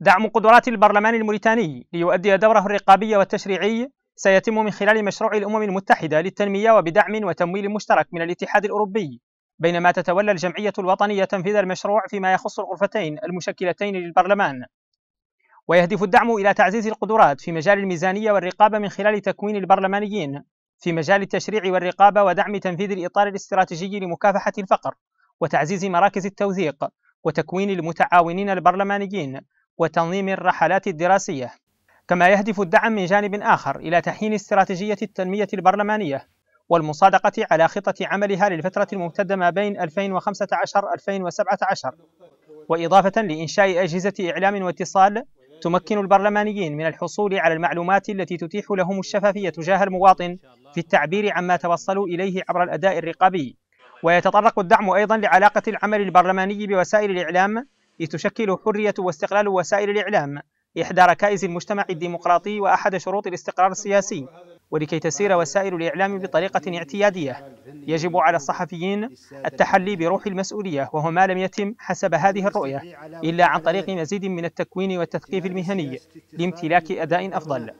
دعم قدرات البرلمان الموريتاني ليؤدي دوره الرقابي والتشريعي سيتم من خلال مشروع الأمم المتحدة للتنمية وبدعم وتمويل مشترك من الاتحاد الأوروبي بينما تتولى الجمعية الوطنية تنفيذ المشروع فيما يخص الغرفتين المشكلتين للبرلمان ويهدف الدعم إلى تعزيز القدرات في مجال الميزانية والرقابة من خلال تكوين البرلمانيين في مجال التشريع والرقابة ودعم تنفيذ الإطار الاستراتيجي لمكافحة الفقر وتعزيز مراكز التوثيق وتكوين المتعاونين البرلمانيين وتنظيم الرحلات الدراسية كما يهدف الدعم من جانب آخر إلى تحيين استراتيجية التنمية البرلمانية والمصادقة على خطة عملها للفترة الممتدة ما بين 2015-2017 وإضافة لإنشاء أجهزة إعلام واتصال تمكن البرلمانيين من الحصول على المعلومات التي تتيح لهم الشفافية تجاه المواطن في التعبير عما توصلوا إليه عبر الأداء الرقابي ويتطرق الدعم أيضا لعلاقة العمل البرلماني بوسائل الإعلام لتشكل حرية واستقلال وسائل الإعلام إحدى ركائز المجتمع الديمقراطي وأحد شروط الاستقرار السياسي ولكي تسير وسائل الإعلام بطريقة اعتيادية يجب على الصحفيين التحلي بروح المسؤولية وهو ما لم يتم حسب هذه الرؤية إلا عن طريق مزيد من التكوين والتثقيف المهني لامتلاك أداء أفضل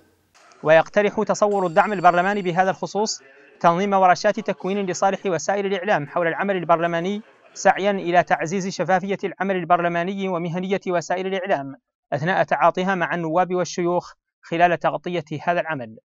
ويقترح تصور الدعم البرلماني بهذا الخصوص تنظيم ورشات تكوين لصالح وسائل الإعلام حول العمل البرلماني سعيا إلى تعزيز شفافية العمل البرلماني ومهنية وسائل الإعلام أثناء تعاطيها مع النواب والشيوخ خلال تغطية هذا العمل